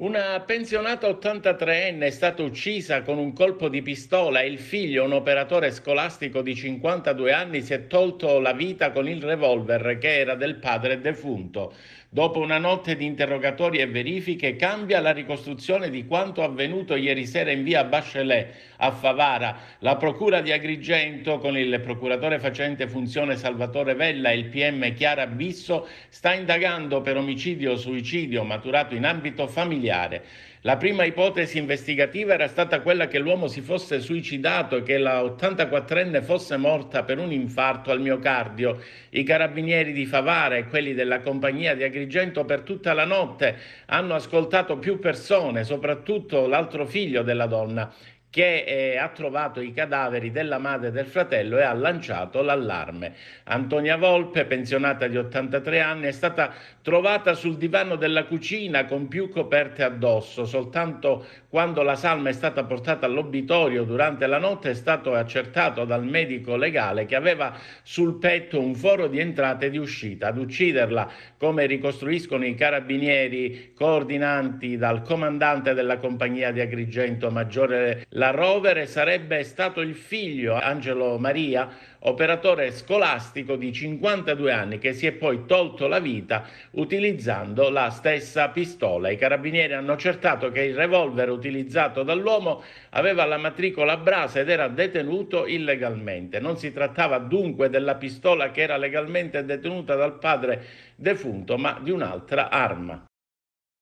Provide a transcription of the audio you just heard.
Una pensionata 83enne è stata uccisa con un colpo di pistola e il figlio, un operatore scolastico di 52 anni, si è tolto la vita con il revolver che era del padre defunto. Dopo una notte di interrogatori e verifiche cambia la ricostruzione di quanto avvenuto ieri sera in via Bachelet a Favara. La procura di Agrigento con il procuratore facente funzione Salvatore Vella e il PM Chiara Bisso sta indagando per omicidio-suicidio maturato in ambito familiare sbagliare. La prima ipotesi investigativa era stata quella che l'uomo si fosse suicidato e che la 84enne fosse morta per un infarto al miocardio. I carabinieri di Favara e quelli della compagnia di Agrigento per tutta la notte hanno ascoltato più persone, soprattutto l'altro figlio della donna che eh, ha trovato i cadaveri della madre e del fratello e ha lanciato l'allarme. Antonia Volpe, pensionata di 83 anni, è stata trovata sul divano della cucina con più coperte addosso. Soltanto quando la salma è stata portata all'obitorio durante la notte è stato accertato dal medico legale che aveva sul petto un foro di entrata e di uscita. Ad ucciderla, come ricostruiscono i carabinieri coordinanti dal comandante della compagnia di Agrigento, maggiore la rovere sarebbe stato il figlio Angelo Maria, operatore scolastico di 52 anni che si è poi tolto la vita utilizzando la stessa pistola. I carabinieri hanno accertato che il revolver utilizzato dall'uomo aveva la matricola brasa ed era detenuto illegalmente. Non si trattava dunque della pistola che era legalmente detenuta dal padre defunto, ma di un'altra arma.